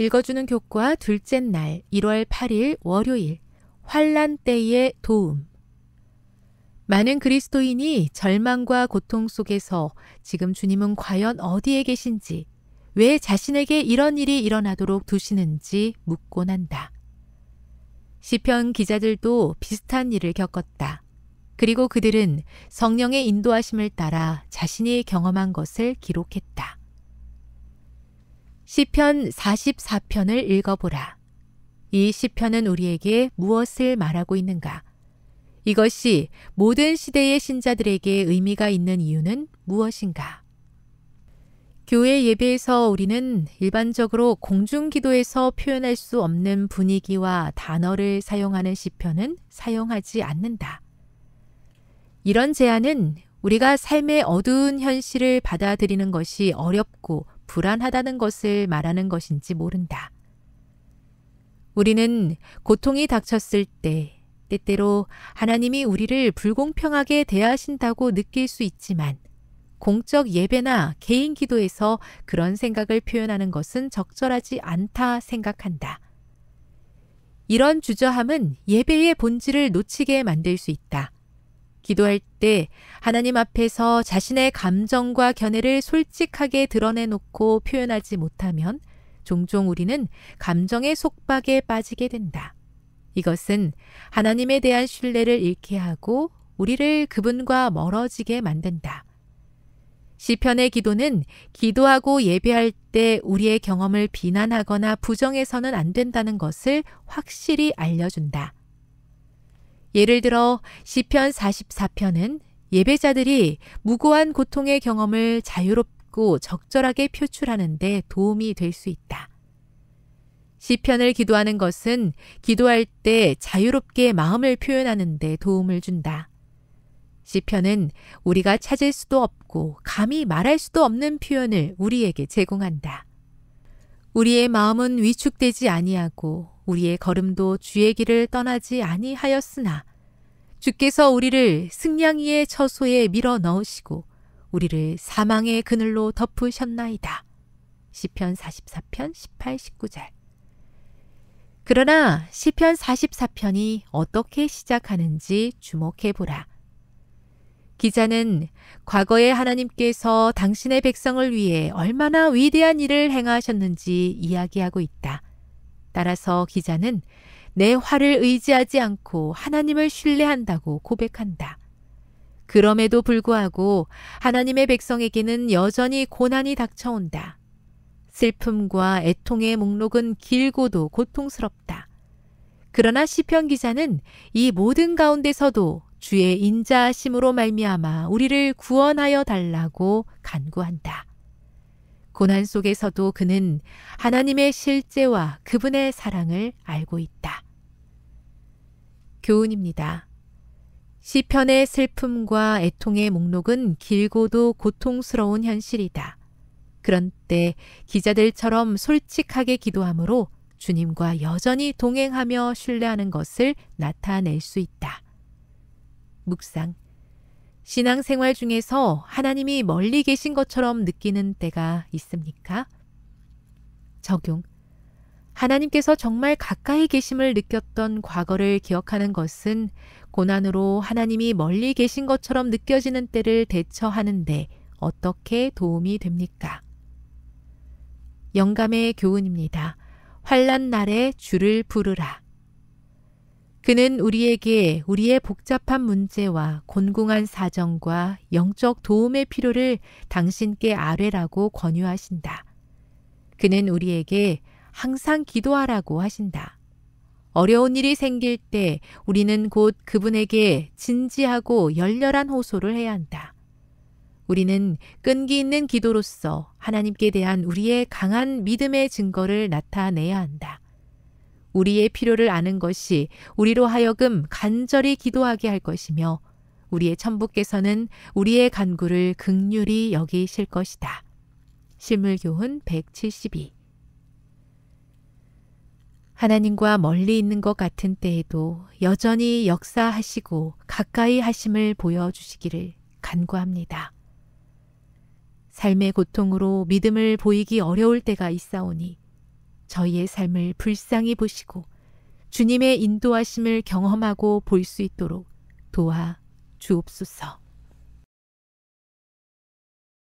읽어주는 교과 둘째 날 1월 8일 월요일 환란 때의 도움 많은 그리스도인이 절망과 고통 속에서 지금 주님은 과연 어디에 계신지 왜 자신에게 이런 일이 일어나도록 두시는지 묻곤 한다. 시편 기자들도 비슷한 일을 겪었다. 그리고 그들은 성령의 인도하심을 따라 자신이 경험한 것을 기록했다. 시편 44편을 읽어보라. 이 시편은 우리에게 무엇을 말하고 있는가? 이것이 모든 시대의 신자들에게 의미가 있는 이유는 무엇인가? 교회 예배에서 우리는 일반적으로 공중 기도에서 표현할 수 없는 분위기와 단어를 사용하는 시편은 사용하지 않는다. 이런 제안은 우리가 삶의 어두운 현실을 받아들이는 것이 어렵고 불안하다는 것을 말하는 것인지 모른다. 우리는 고통이 닥쳤을 때 때때로 하나님이 우리를 불공평하게 대하신다고 느낄 수 있지만 공적 예배나 개인 기도에서 그런 생각을 표현하는 것은 적절하지 않다 생각한다. 이런 주저함은 예배의 본질을 놓치게 만들 수 있다. 기도할 때 하나님 앞에서 자신의 감정과 견해를 솔직하게 드러내놓고 표현하지 못하면 종종 우리는 감정의 속박에 빠지게 된다. 이것은 하나님에 대한 신뢰를 잃게 하고 우리를 그분과 멀어지게 만든다. 시편의 기도는 기도하고 예배할 때 우리의 경험을 비난하거나 부정해서는 안 된다는 것을 확실히 알려준다. 예를 들어 시편 44편은 예배자들이 무고한 고통의 경험을 자유롭고 적절하게 표출하는 데 도움이 될 수 있다. 시편을 기도하는 것은 기도할 때 자유롭게 마음을 표현하는 데 도움을 준다. 시편은 우리가 찾을 수도 없고 감히 말할 수도 없는 표현을 우리에게 제공한다. 우리의 마음은 위축되지 아니하고 우리의 걸음도 주의 길을 떠나지 아니하였으나 주께서 우리를 승냥이의 처소에 밀어 넣으시고 우리를 사망의 그늘로 덮으셨나이다. 시편 44편 18, 19절. 그러나 시편 44편이 어떻게 시작하는지 주목해 보라. 기자는 과거에 하나님께서 당신의 백성을 위해 얼마나 위대한 일을 행하셨는지 이야기하고 있다. 따라서 기자는 내 화를 의지하지 않고 하나님을 신뢰한다고 고백한다. 그럼에도 불구하고 하나님의 백성에게는 여전히 고난이 닥쳐온다. 슬픔과 애통의 목록은 길고도 고통스럽다. 그러나 시편 기자는 이 모든 가운데서도 주의 인자하심으로 말미암아 우리를 구원하여 달라고 간구한다. 고난 속에서도 그는 하나님의 실제와 그분의 사랑을 알고 있다. 교훈입니다. 시편의 슬픔과 애통의 목록은 길고도 고통스러운 현실이다. 그런 때 기자들처럼 솔직하게 기도함으로 주님과 여전히 동행하며 신뢰하는 것을 나타낼 수 있다. 묵상. 신앙생활 중에서 하나님이 멀리 계신 것처럼 느끼는 때가 있습니까? 적용. 하나님께서 정말 가까이 계심을 느꼈던 과거를 기억하는 것은 고난으로 하나님이 멀리 계신 것처럼 느껴지는 때를 대처하는데 어떻게 도움이 됩니까? 영감의 교훈입니다. 환란 날에 주를 부르라. 그는 우리에게 우리의 복잡한 문제와 곤궁한 사정과 영적 도움의 필요를 당신께 아뢰라고 권유하신다. 그는 우리에게 항상 기도하라고 하신다. 어려운 일이 생길 때 우리는 곧 그분에게 진지하고 열렬한 호소를 해야 한다. 우리는 끈기 있는 기도로서 하나님께 대한 우리의 강한 믿음의 증거를 나타내야 한다. 우리의 필요를 아는 것이 우리로 하여금 간절히 기도하게 할 것이며 우리의 천부께서는 우리의 간구를 극률히 여기실 것이다. 실물교훈 172 하나님과 멀리 있는 것 같은 때에도 여전히 역사하시고 가까이 하심을 보여주시기를 간구합니다. 삶의 고통으로 믿음을 보이기 어려울 때가 있사오니 저희의 삶을 불쌍히 보시고 주님의 인도하심을 경험하고 볼 수 있도록 도와 주옵소서.